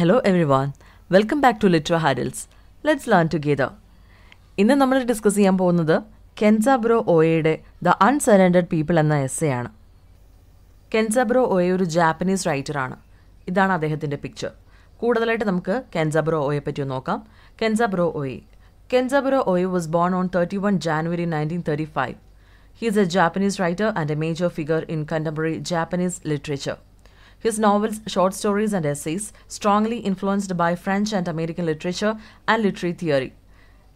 Hello everyone welcome back to little hurdles let's learn together ഇന്ന് നമ്മൾ discuss ചെയ്യാൻ പോകുന്നത് കെൻസാബ്രോ ഓയയുടെ ദ അൺസറൻഡഡ് പീപ്പിൾ എന്ന എസ്സേ ആണ് കെൻസാബ്രോ ഓയ ഒരു ജാപ്പനീസ് റൈറ്ററാണ് ഇതാണ് അദ്ദേഹത്തിൻ്റെ പിക്ചർ കൂടുതലായിട്ട് നമുക്ക് കെൻസാബ്രോ ഒയെ പറ്റി നോക്കാം Kenzaburo Oe Kenzaburo Oe was born on thirty one January nineteen thirty five he is a Japanese writer and a major figure in contemporary Japanese literature His novels, short stories, and essays strongly influenced by French and American literature and literary theory.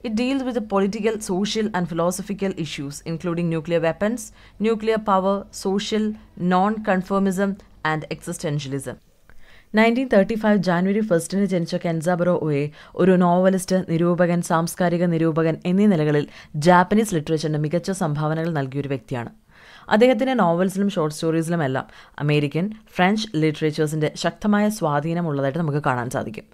It deals with the political, social, and philosophical issues, including nuclear weapons, nuclear power, social, non conformism, and existentialism. Nineteen thirty five January ഫസ്റ്റിന് ജനിച്ച Kenzaburo ഉയെ ഒരു novelist നിരൂപകൻ സാംസ്കാരിക നിരൂപകൻ എന്നീ നിലകളിൽ Japanese ലിറ്ററേച്ചറിന് മികച്ച സംഭാവനകൾ നൽകിയൊരു വ്യക്തിയാണ് അദ്ദേഹത്തിൻ്റെ നോവൽസിലും ഷോർട്ട് സ്റ്റോറീസിലും എല്ലാം അമേരിക്കൻ ഫ്രഞ്ച് ലിറ്ററേച്ചേഴ്സിൻ്റെ ശക്തമായ സ്വാധീനമുള്ളതായിട്ട് നമുക്ക് കാണാൻ സാധിക്കും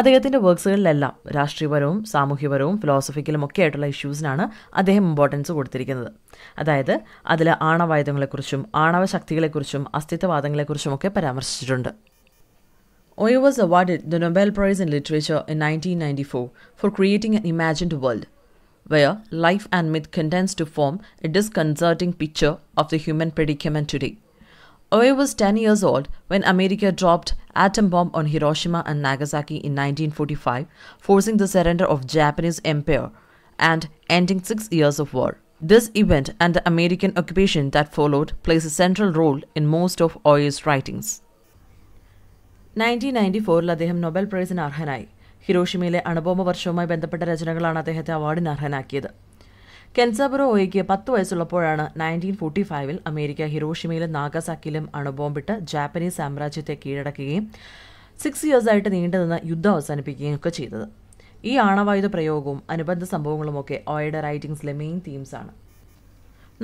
അദ്ദേഹത്തിൻ്റെ വർക്ക്സുകളിലെല്ലാം രാഷ്ട്രീയപരവും സാമൂഹ്യപരവും ഫിലോസഫിക്കലും ഒക്കെ ആയിട്ടുള്ള ഇഷ്യൂസിനാണ് അദ്ദേഹം ഇമ്പോർട്ടൻസ് കൊടുത്തിരിക്കുന്നത് അതായത് അതിൽ ആണവായുധങ്ങളെക്കുറിച്ചും ആണവ ശക്തികളെക്കുറിച്ചും അസ്തിത്വവാദങ്ങളെക്കുറിച്ചും ഒക്കെ പരാമർശിച്ചിട്ടുണ്ട് award the Nobel prize in literature in nineteen ninety 1994 for creating an imagined world where life and myth condense to form a disconcerting picture of the human predicament today. Oe was 10 years old when America dropped atom bomb on Hiroshima and Nagasaki in 1945, forcing the surrender of Japanese empire and ending 6 years of war. This event and the American occupation that followed plays a central role in most of Oe's writings. 1994 ൽ Nobel Prize in Arhanai. ഹിരോഷിമയിലെ അണുബോംബ വർഷവുമായി ബന്ധപ്പെട്ട രചനകളാണ് അദ്ദേഹത്തെ അവാർഡിന് അർഹനാക്കിയത് Kenzaburo ഒയ്ക്ക് പത്ത് വയസ്സുള്ളപ്പോഴാണ് nineteen forty ഫൈവിൽ America ഹിരോഷിമയിലും നാഗസാക്കിയിലും അണുബോംബിട്ട് ജാപ്പനീസ് സാമ്രാജ്യത്തെ കീഴടക്കുകയും സിക്സ് ഇയേഴ്സായിട്ട് നീണ്ടുനിന്ന് യുദ്ധം അവസാനിപ്പിക്കുകയും ഒക്കെ ചെയ്തത് ഈ ആണവായുധ പ്രയോഗവും അനുബന്ധ സംഭവങ്ങളുമൊക്കെ ഓയുടെ റൈറ്റിംഗ്സിലെ മെയിൻ തീംസ് ആണ്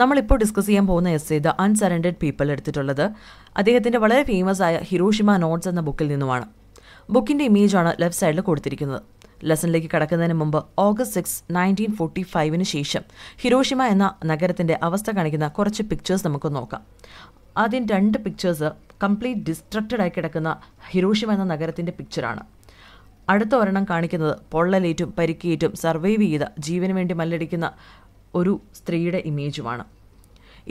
നമ്മളിപ്പോൾ ഡിസ്കസ് ചെയ്യാൻ പോകുന്ന എസ് ദ അൺസറൻഡഡ് പീപ്പിൾ എടുത്തിട്ടുള്ളത് അദ്ദേഹത്തിൻ്റെ വളരെ ഫേമസ് ആയ ഹിരോഷിമ നോട്ട്സ് എന്ന ബുക്കിൽ നിന്നുമാണ് ബുക്കിന്റെ ഇമേജ് ആണ് ലെഫ്റ്റ് സൈഡിൽ കൊടുത്തിരിക്കുന്നത് ലെസണിലേക്ക് കടക്കുന്നതിന് മുമ്പ് ഓഗസ്റ്റ് സിക്സ് നയൻറ്റീൻ ഫോർട്ടി ഫൈവിന് ശേഷം ഹിരോഷിമ എന്ന നഗരത്തിന്റെ അവസ്ഥ കാണിക്കുന്ന കുറച്ച് പിക്ചേഴ്സ് നമുക്ക് നോക്കാം ആദ്യം രണ്ട് പിക്ചേഴ്സ് കംപ്ലീറ്റ് ഡിസ്ട്രക്റ്റഡ് ആയി കിടക്കുന്ന ഹിരോഷിമ എന്ന നഗരത്തിന്റെ പിക്ചറാണ് അടുത്ത ഒരെണ്ണം കാണിക്കുന്നത് പൊള്ളലേറ്റും പരിക്കേറ്റും സർവൈവ് ചെയ്ത ജീവന് വേണ്ടി മല്ലടിക്കുന്ന ഒരു സ്ത്രീയുടെ ഇമേജുമാണ്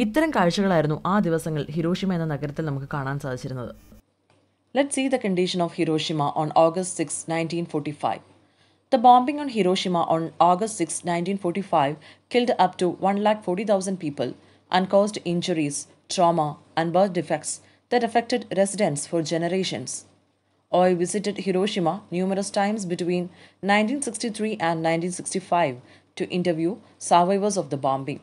ഇത്തരം കാഴ്ചകളായിരുന്നു ആ ദിവസങ്ങളിൽ ഹിരോഷിമ എന്ന നഗരത്തിൽ നമുക്ക് കാണാൻ സാധിച്ചിരുന്നത് Let's see the condition of Hiroshima on August 6, 1945. The bombing on Hiroshima on August 6, 1945 killed up to 1,40,000 people and caused injuries, trauma, and birth defects that affected residents for generations. Oi visited Hiroshima numerous times between 1963 and 1965 to interview survivors of the bombing.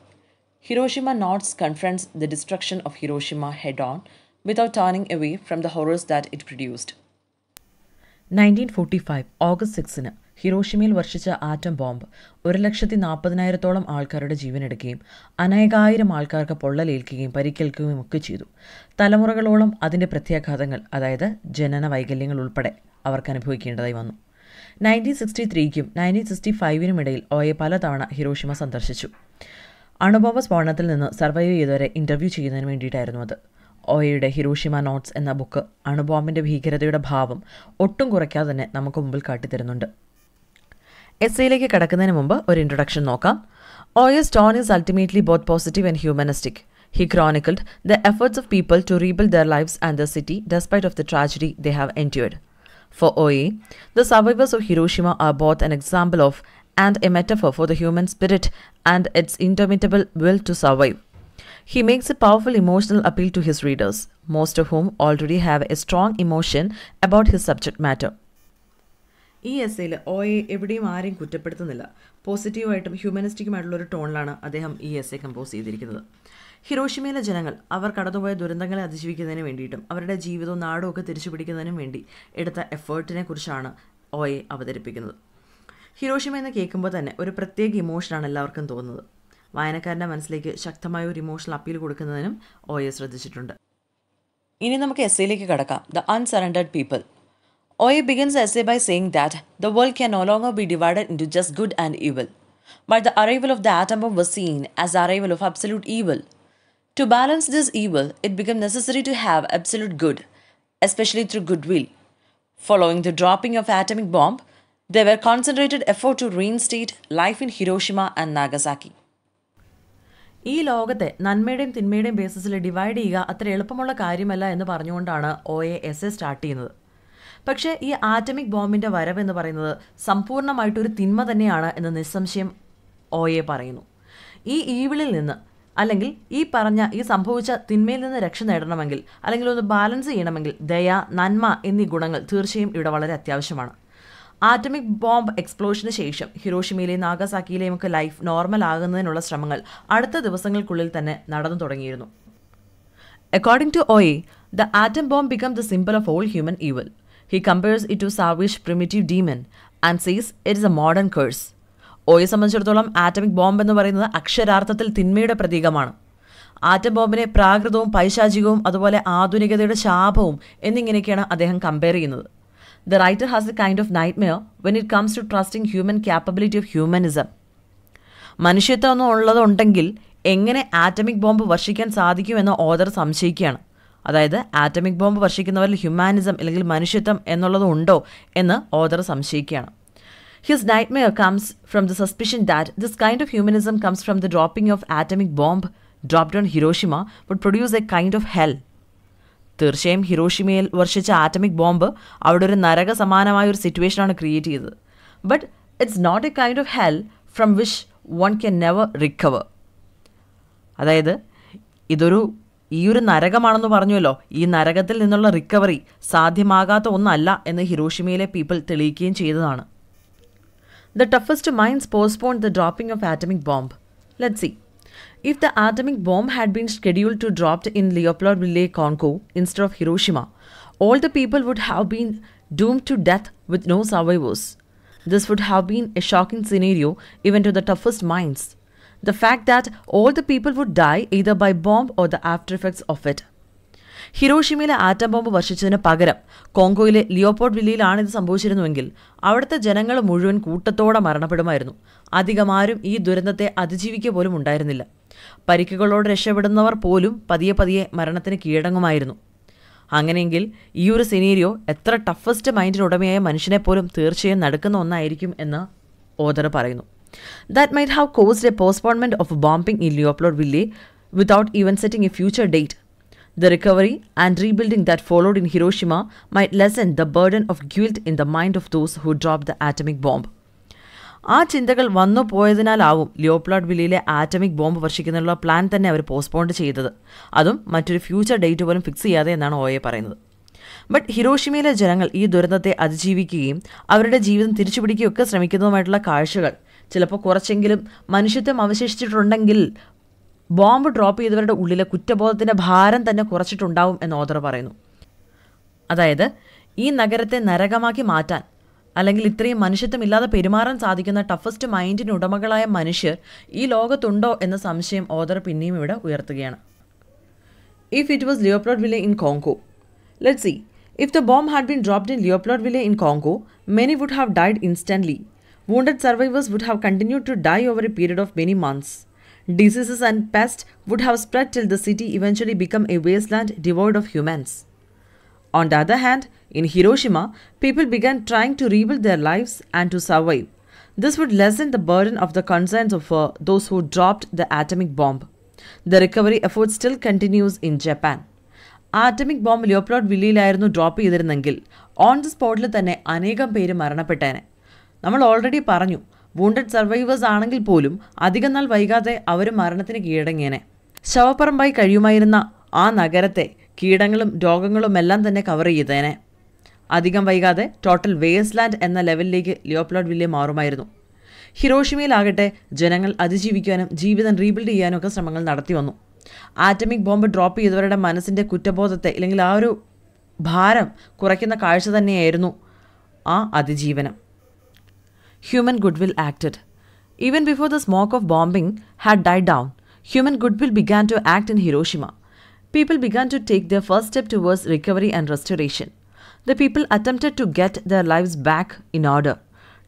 Hiroshima Notes confronts the destruction of Hiroshima head on without turning away from the horrors that it produced. 1945 August 6th, ഹിരോഷിമയിൽ വർഷിച്ച atom bomb ഒരു ലക്ഷത്തി നാൽപ്പതിനായിരത്തോളം ആൾക്കാരുടെ ജീവനെടുക്കുകയും അനേകായിരം ആൾക്കാർക്ക് പൊള്ളലേൽക്കുകയും പരിക്കേൽക്കുകയും ഒക്കെ ചെയ്തു തലമുറകളോളം അതിൻ്റെ പ്രത്യാഘാതങ്ങൾ അതായത് ജനന വൈകല്യങ്ങൾ ഉൾപ്പെടെ അവർക്ക് അനുഭവിക്കേണ്ടതായി വന്നു നയൻറ്റീൻ സിക്സ്റ്റി ത്രീക്കും നയൻറ്റീൻ സിക്സ്റ്റി ഫൈവിനും ഇടയിൽ ഓയെ പലതവണ ഹിരോഷിമ സന്ദർശിച്ചു അണുബോംബ സ്ഫോടനത്തിൽ നിന്ന് സർവൈവ് ചെയ്തവരെ ഇൻ്റർവ്യൂ ചെയ്യുന്നതിന് വേണ്ടിയിട്ടായിരുന്നു അത് ഓയയുടെ ഹിരോഷിമ നോട്ട്സ് എന്ന ബുക്ക് അണുബോംബിൻ്റെ ഭീകരതയുടെ ഭാവം ഒട്ടും കുറയ്ക്കാതെ തന്നെ നമുക്ക് മുമ്പിൽ കാട്ടിത്തരുന്നുണ്ട് എസ് സിയിലേക്ക് കടക്കുന്നതിന് മുമ്പ് ഒരു ഇൻട്രൊഡക്ഷൻ നോക്കാം Oe's tone is ultimately both positive and humanistic He chronicled the efforts of people to rebuild their lives and their city despite of the tragedy they have endured. For OE, the survivors of Hiroshima are both an example of and a metaphor for the human spirit and its indomitable will to survive. He makes a powerful emotional appeal to his readers, most of whom already have a strong emotion about his subject matter. ഈ Oe എവിടെയും ആരെയും കുറ്റപ്പെടുത്തുന്നില്ല പോസിറ്റീവായിട്ടും ഹ്യൂമനിസ്റ്റിക്കുമായിട്ടുള്ള ഒരു ടോണിലാണ് അദ്ദേഹം ഈ S A compose ചെയ്തിരിക്കുന്നത് ഹിരോഷിമയിലെ ജനങ്ങൾ അവർ കടന്നുപോയ ദുരന്തങ്ങളെ അതിജീവിക്കുന്നതിന് വേണ്ടിയിട്ടും അവരുടെ ജീവിതവും നാടും ഒക്കെ തിരിച്ചു വേണ്ടി എടുത്ത എഫേർട്ടിനെ കുറിച്ചാണ് ഒ എ അവതരിപ്പിക്കുന്നത് ഹിരോഷിമ എന്ന് കേൾക്കുമ്പോൾ തന്നെ ഒരു പ്രത്യേക ഇമോഷനാണ് എല്ലാവർക്കും തോന്നുന്നത് വായനക്കാരൻ്റെ മനസ്സിലേക്ക് ശക്തമായ ഒരു ഇമോഷണൽ അപ്പീൽ കൊടുക്കുന്നതിനും ഒ എ ശ്രദ്ധിച്ചിട്ടുണ്ട് ഇനി നമുക്ക് എസ്സേയിലേക്ക് കടക്കാം the unsurrendered people Oye begins the essay by saying that the world can no longer be divided into just good and evil, but the arrival of the atom bomb was seen as the arrival of absolute evil. To balance this evil, it became necessary to have absolute good, especially through goodwill. Following the dropping of atomic bomb, there were concentrated efforts to reinstate life in Hiroshima and Nagasaki. ഈ ലോകത്തെ നന്മയുടെയും തിന്മയുടെയും ബേസിസിൽ divide ചെയ്യുക അത്ര എളുപ്പമുള്ള കാര്യമല്ല എന്ന് പറഞ്ഞുകൊണ്ടാണ് Oe essay start ചെയ്യുന്നത് പക്ഷേ ഈ ആറ്റമിക് ബോംബിൻ്റെ വരവ് എന്ന് പറയുന്നത് സമ്പൂർണ്ണമായിട്ടൊരു തിന്മ തന്നെയാണ് എന്ന് നിസ്സംശയം ഒ എ പറയുന്നു ഈ ഈവിളിൽ നിന്ന് അല്ലെങ്കിൽ ഈ പറഞ്ഞ ഈ സംഭവിച്ച തിന്മയിൽ നിന്ന് രക്ഷ നേടണമെങ്കിൽ അല്ലെങ്കിൽ ഒന്ന് ബാലൻസ് ചെയ്യണമെങ്കിൽ ദയ നന്മ എന്നീ ഗുണങ്ങൾ തീർച്ചയായും ഇവിടെ വളരെ അത്യാവശ്യമാണ് ആറ്റമിക് ബോംബ് എക്സ്പ്ലോഷന് ശേഷം ഹിരോഷിമയിലെയും നാഗസാക്കിയിലെയും ഒക്കെ ലൈഫ് നോർമൽ ആകുന്നതിനുള്ള ശ്രമങ്ങൾ അടുത്ത ദിവസങ്ങൾക്കുള്ളിൽ തന്നെ നടന്നു തുടങ്ങിയിരുന്നു according to Oe the atom bomb become the symbol of all human evil he compares it to savage primitive demon and sees it is a modern curse Oe സംബന്ധിച്ചിടത്തോളം atomic bomb എന്ന് പറയുന്നത് അക്ഷരാർത്ഥത്തിൽ തിന്മയുടെ പ്രതീകമാണ് ആറ്റം ബോംബിനെ പ്രാകൃതവും പൈശാചികവും അതുപോലെ ആധുനികതയുടെ ശാപവും എന്നിങ്ങനെയൊക്കെയാണ് അദ്ദേഹം compare ചെയ്യുന്നത് the writer has a kind of nightmare when it comes to trusting human capability of humanism. മനുഷ്യത്വം ഒന്നും ഉള്ളതുണ്ടെങ്കിൽ എങ്ങനെ ആറ്റമിക് ബോംബ് വർഷിക്കാൻ സാധിക്കുമെന്ന് ഓദർ സംശയിക്കുകയാണ് അതായത് ആറ്റമിക് ബോംബ് വർഷിക്കുന്നവരിൽ ഹ്യൂമാനിസം അല്ലെങ്കിൽ മനുഷ്യത്വം എന്നുള്ളത് ഉണ്ടോ എന്ന് ഓദർ സംശയിക്കുകയാണ് his nightmare comes from the suspicion that this kind of humanism comes from the dropping of atomic bomb dropped on Hiroshima would produce a kind of health തീർച്ചയായും ഹിറോഷിമയിൽ വർഷിച്ച atomic bomb അവിടെ ഒരു നരക സമാനമായ ഒരു സിറ്റുവേഷനാണ് ക്രിയേറ്റ് ചെയ്തത് but it's not a kind of hell from which one can never recover അതായത് ഇതൊരു ഈ ഒരു നരകമാണെന്ന് പറഞ്ഞുവല്ലോ ഈ നരകത്തിൽ നിന്നുള്ള റിക്കവറി സാധ്യമാകാത്ത ഒന്നല്ല എന്ന് ഹിറോഷിമയിലെ പീപ്പിൾ തെളിയിക്കുകയും ചെയ്തതാണ് the toughest minds postpone the dropping of atomic bomb let see If the atomic bomb had been scheduled to drop in Leopoldville, Congo instead of Hiroshima, all the people would have been doomed to death with no survivors. This would have been a shocking scenario even to the toughest minds. The fact that all the people would die either by bomb or the after effects of it. ഹിരോഷിമയിലെ atom bomb വർഷിച്ചതിന് പകരം കോങ്കോയിലെ ലിയോപോർട്ട് വില്ലിയിലാണ് ഇത് സംഭവിച്ചിരുന്നുവെങ്കിൽ അവിടുത്തെ ജനങ്ങൾ മുഴുവൻ കൂട്ടത്തോടെ മരണപ്പെടുമായിരുന്നു അധികമാരും ഈ ദുരന്തത്തെ അതിജീവിക്കുക പോലും ഉണ്ടായിരുന്നില്ല പരിക്കുകളോട് രക്ഷപ്പെടുന്നവർ പോലും പതിയെ പതിയെ മരണത്തിന് കീഴടങ്ങുമായിരുന്നു അങ്ങനെയെങ്കിൽ ഈ ഒരു സിനീരിയോ എത്ര ടഫസ്റ്റ് മൈൻഡിനുടമയായ മനുഷ്യനെ പോലും തീർച്ചയായും നടക്കുന്ന ഒന്നായിരിക്കും എന്ന് ഓദർ പറയുന്നു that might have caused a postponement of bombing in Leopoldville without even setting a future date The recovery and rebuilding that followed in Hiroshima might lessen the burden of guilt in the mind of those who dropped the atomic bomb. ആ ചിന്തകൾ വന്നു പോയതിനാലാവും ലിയോപ്ലാഡ് വില്ലിയിലെ atomic bomb വർഷിക്കുന്നതിനുള്ള plan തന്നെ അവർ postponed ചെയ്തത് അതും മറ്റൊരു ഫ്യൂച്ചർ ഡേറ്റ് പോലും ഫിക്സ് ചെയ്യാതെ എന്നാണ് ഓയെ പറയുന്നത് ബട്ട് ഹിരോഷിമയിലെ ജനങ്ങൾ ഈ ദുരന്തത്തെ അതിജീവിക്കുകയും അവരുടെ ജീവിതം തിരിച്ചുപിടിക്കുകയൊക്കെ ശ്രമിക്കുന്നതുമായിട്ടുള്ള കാഴ്ചകൾ ചിലപ്പോൾ കുറച്ചെങ്കിലും മനുഷ്യത്വം അവശേഷിച്ചിട്ടുണ്ടെങ്കിൽ ബോംബ് ഡ്രോപ്പ് ചെയ്തവരുടെ ഉള്ളിലെ കുറ്റബോധത്തിൻ്റെ ഭാരം തന്നെ കുറച്ചിട്ടുണ്ടാവും എന്ന് ഓദർ പറയുന്നു അതായത് ഈ നഗരത്തെ നരകമാക്കി മാറ്റാൻ അല്ലെങ്കിൽ ഇത്രയും മനുഷ്യത്വമില്ലാതെ പെരുമാറാൻ സാധിക്കുന്ന ടഫസ്റ്റ് മൈൻഡിന് ഉടമകളായ മനുഷ്യർ ഈ ലോകത്തുണ്ടോ എന്ന സംശയം ഓദർ പിന്നെയും ഇവിടെ ഉയർത്തുകയാണ് if it was Leopoldville in Congo let see if the bomb had been dropped in Leopoldville in Congo many would have died instantly wounded survivors would have continued to die over a period of many months. Diseases and pests would have spread till the city eventually become a wasteland devoid of humans. On the other hand, in Hiroshima, people began trying to rebuild their lives and to survive. This would lessen the burden of the concerns of uh, those who dropped the atomic bomb. The recovery effort still continues in Japan. Atomic bomb ലിയോപ്ലോഡ് വില്ലിയിലായിരുന്നു drop On the the സ്പോട്ടിൽ തന്നെ അനേകം പേര് മരണപ്പെട്ടേനെ നമ്മൾ already paranu. Wounded survivors ആണെങ്കിൽ പോലും അധികം നാൾ വൈകാതെ അവർ മരണത്തിന് കീഴടങ്ങിയനെ ശവപ്പറമ്പായി കഴിയുമായിരുന്ന ആ നഗരത്തെ കീടങ്ങളും രോഗങ്ങളും എല്ലാം തന്നെ കവർ ചെയ്തേനെ അധികം വൈകാതെ ടോട്ടൽ വേസ്റ്റ് ലാൻഡ് എന്ന ലെവലിലേക്ക് ലിയോപ്ലോഡ് വില്ലെ മാറുമായിരുന്നു ഹിരോഷിമയിലാകട്ടെ ജനങ്ങൾ അതിജീവിക്കാനും ജീവിതം റീബിൽഡ് ചെയ്യാനും ഒക്കെ ശ്രമങ്ങൾ നടത്തി വന്നു ആറ്റമിക് ബോംബ് ഡ്രോപ്പ് ചെയ്തവരുടെ മനസ്സിൻ്റെ കുറ്റബോധത്തെ അല്ലെങ്കിൽ ആ ഒരു ഭാരം കുറയ്ക്കുന്ന കാഴ്ച തന്നെയായിരുന്നു ആ അതിജീവനം human goodwill acted. Even before the smoke of bombing had died down, human goodwill began to act in Hiroshima. People began to take their first step towards recovery and restoration. The people attempted to get their lives back in order.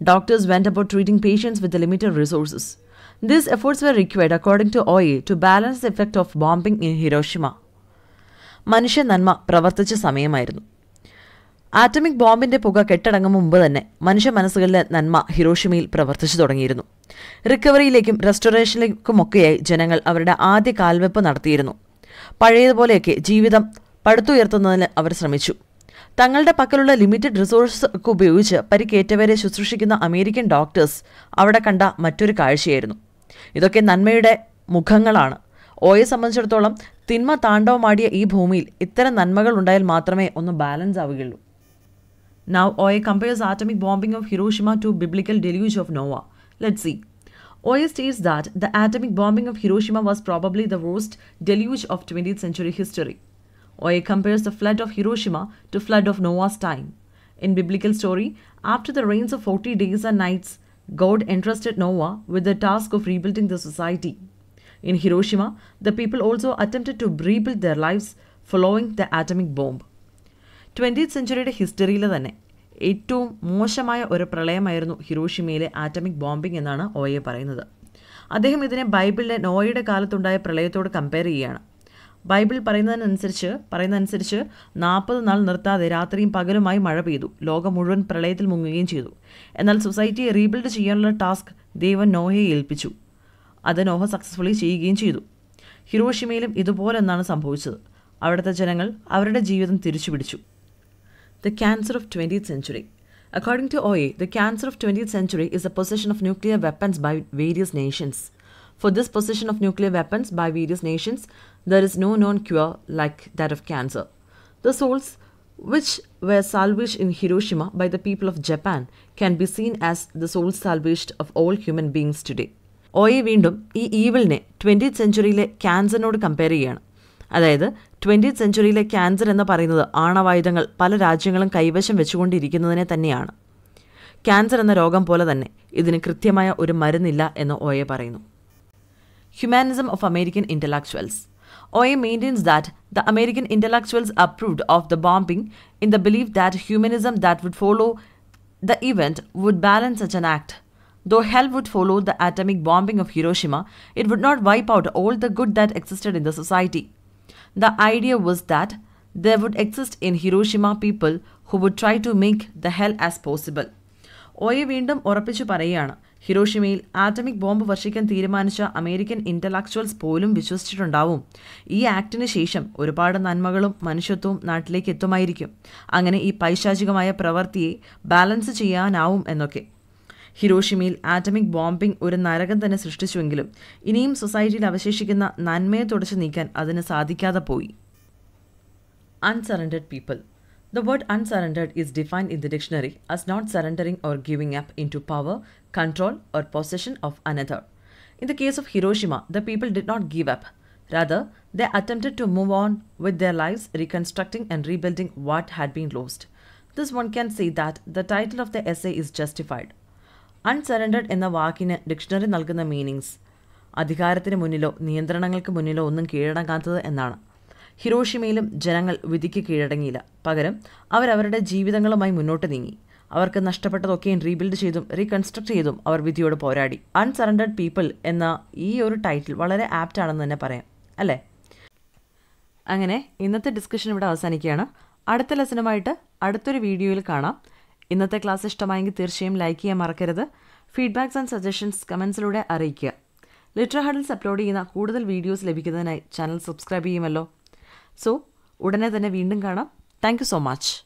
Doctors went about treating patients with limited resources. These efforts were required, according to OIE, to balance the effect of bombing in Hiroshima. മനുഷ്യ നന്മ പ്രവർത്തിച്ച സമയമായിരുന്നു atomic ബോംബിന്റെ പുക കെട്ടടങ്ങും മുമ്പ് തന്നെ മനുഷ്യ മനസ്സുകളിലെ നന്മ ഹിരോഷിമയിൽ പ്രവർത്തിച്ചു തുടങ്ങിയിരുന്നു റിക്കവറിയിലേക്കും റെസ്റ്റോറേഷനിലേക്കുമൊക്കെയായി ജനങ്ങൾ അവരുടെ ആദ്യ കാൽവെപ്പ് നടത്തിയിരുന്നു പഴയതുപോലെയൊക്കെ ജീവിതം പടുത്തുയർത്തുന്നതിന് അവർ ശ്രമിച്ചു തങ്ങളുടെ പക്കലുള്ള ലിമിറ്റഡ് റിസോഴ്സസ് ഒക്കെ ഉപയോഗിച്ച് പരിക്കേറ്റവരെ ശുശ്രൂഷിക്കുന്ന അമേരിക്കൻ ഡോക്ടേഴ്സ് അവിടെ കണ്ട മറ്റൊരു കാഴ്ചയായിരുന്നു ഇതൊക്കെ നന്മയുടെ മുഖങ്ങളാണ് ഓയെ സംബന്ധിച്ചിടത്തോളം തിന്മ താണ്ഡവമാടിയ ഈ ഭൂമിയിൽ ഇത്തരം നന്മകൾ ഉണ്ടായാൽ മാത്രമേ ഒന്ന് ബാലൻസ് ആവുകയുള്ളൂ Now Oye compares atomic bombing of Hiroshima to biblical deluge of Noah. Let's see. Oye states that the atomic bombing of Hiroshima was probably the worst deluge of 20th century history. Oye compares the flood of Hiroshima to flood of Noah's time. In biblical story, after the rains of 40 days and nights, God entrusted Noah with the task of rebuilding the society. In Hiroshima, the people also attempted to rebuild their lives following the atomic bomb. Twenty സെഞ്ചുറിയുടെ ഹിസ്റ്ററിയിൽ തന്നെ ഏറ്റവും മോശമായ ഒരു പ്രളയമായിരുന്നു ഹിരോഷിമയിലെ atomic bombing എന്നാണ് ഓയെ പറയുന്നത് അദ്ദേഹം ഇതിനെ ബൈബിളിലെ നോയയുടെ കാലത്തുണ്ടായ പ്രളയത്തോട് കമ്പയർ ചെയ്യുകയാണ് ബൈബിൾ പറയുന്നതിനനുസരിച്ച് പറയുന്നതനുസരിച്ച് നാൽപ്പത് നാൾ നിർത്താതെ രാത്രിയും പകലുമായി മഴ പെയ്തു ലോകം മുഴുവൻ പ്രളയത്തിൽ മുങ്ങുകയും ചെയ്തു എന്നാൽ സൊസൈറ്റിയെ റീബിൽഡ് ചെയ്യാനുള്ള ടാസ്ക് ദൈവൻ നോഹയെ ഏൽപ്പിച്ചു അത് നോഹ സക്സസ്ഫുള്ളി ചെയ്യുകയും ചെയ്തു ഹിറോഷിമയിലും ഇതുപോലെ ഒന്നാണ് സംഭവിച്ചത് അവിടുത്തെ ജനങ്ങൾ അവരുടെ ജീവിതം തിരിച്ചു പിടിച്ചു the cancer of 20th century. According to OE, the cancer of 20th century is the possession of nuclear weapons by various nations. For this possession of nuclear weapons by various nations, there is no known cure like that of cancer. The souls which were salvaged in Hiroshima by the people of Japan can be seen as the souls salvaged of all human beings today. ഓയെ വീണ്ടും 20th century le cancer ക്യാൻസറിനോട് compare ചെയ്യണം അതായത് twentieth സെഞ്ചുറിയിലെ cancer എന്ന് പറയുന്നത് ആണവായുധങ്ങൾ പല രാജ്യങ്ങളും കൈവശം വെച്ചുകൊണ്ടിരിക്കുന്നതിനെ തന്നെയാണ് ക്യാൻസർ എന്ന രോഗം പോലെ തന്നെ ഇതിന് കൃത്യമായ ഒരു മരുന്നില്ല എന്ന് ഒയെ പറയുന്നു humanism of American intellectuals OA maintains that the American intellectuals approved of the bombing in the belief that humanism that would follow the event would balance such an act. Though hell would follow the atomic bombing of Hiroshima, it would not wipe out all the good that existed in the society. The idea was that there would exist in Hiroshima people who would try to make the hell as possible. Oe വീണ്ടും ഉറപ്പിച്ചു പറയുകയാണ് ഹിരോഷിമയിൽ atomic bomb വർഷിക്കാൻ തീരുമാനിച്ച American intellectuals പോലും വിശ്വസിച്ചിട്ടുണ്ടാവും ഈ ആക്ടിന് ശേഷം ഒരുപാട് നന്മകളും മനുഷ്യത്വവും നാട്ടിലേക്ക് എത്തുമായിരിക്കും അങ്ങനെ ഈ പൈശാചികമായ പ്രവൃത്തിയെ ബാലൻസ് ചെയ്യാനാവും എന്നൊക്കെ ഹിരോഷിമയിൽ ആറ്റമിക് ബോംബിംഗ് ഒരു നരകം തന്നെ സൃഷ്ടിച്ചുവെങ്കിലും ഇനിയും സൊസൈറ്റിയിൽ അവശേഷിക്കുന്ന നന്മയെ തുടച്ചു നീക്കാൻ അതിന് സാധിക്കാതെ പോയി unsurrendered people The word unsurrendered is defined in the dictionary as not surrendering or giving up into power, control, or possession of another. In the case of Hiroshima, the people did not give up. Rather, they attempted to move on with their lives, reconstructing and rebuilding what had been lost. This one can say that the title of the essay is justified. Unsurrendered എന്ന വാക്കിന് dictionary നൽകുന്ന meanings അധികാരത്തിന് മുന്നിലോ നിയന്ത്രണങ്ങൾക്ക് മുന്നിലോ ഒന്നും കീഴടങ്ങാത്തത് എന്നാണ് ഹിരോഷിമയിലും ജനങ്ങൾ വിധിക്ക് കീഴടങ്ങിയില്ല പകരം അവരവരുടെ ജീവിതങ്ങളുമായി മുന്നോട്ട് നീങ്ങി അവർക്ക് നഷ്ടപ്പെട്ടതൊക്കെയും റീബിൽഡ് ചെയ്തും റീകൺസ്ട്രക്ട് ചെയ്തും അവർ വിധിയോട് പോരാടി അൺസറണ്ടഡ് പീപ്പിൾ എന്ന ഈ ഒരു ടൈറ്റിൽ വളരെ ആപ്റ്റ് ആണെന്ന് തന്നെ പറയാം അല്ലേ അങ്ങനെ ഇന്നത്തെ ഡിസ്കഷൻ ഇവിടെ അവസാനിക്കുകയാണ് അടുത്ത ലെസനുമായിട്ട് അടുത്തൊരു വീഡിയോയിൽ കാണാം ഇന്നത്തെ ക്ലാസ് ഇഷ്ടമായെങ്കിൽ തീർച്ചയായും ലൈക്ക് ചെയ്യാൻ മറക്കരുത് ഫീഡ്ബാക്ക്സ് ആൻഡ് സജഷൻസ് കമൻസിലൂടെ അറിയിക്കുക ലിറ്റർ ഹഡിൽസ് അപ്ലോഡ് ചെയ്യുന്ന കൂടുതൽ വീഡിയോസ് ലഭിക്കുന്നതിനായി ചാനൽ സബ്സ്ക്രൈബ് ചെയ്യുമല്ലോ സോ ഉടനെ തന്നെ വീണ്ടും കാണാം താങ്ക് സോ മച്ച്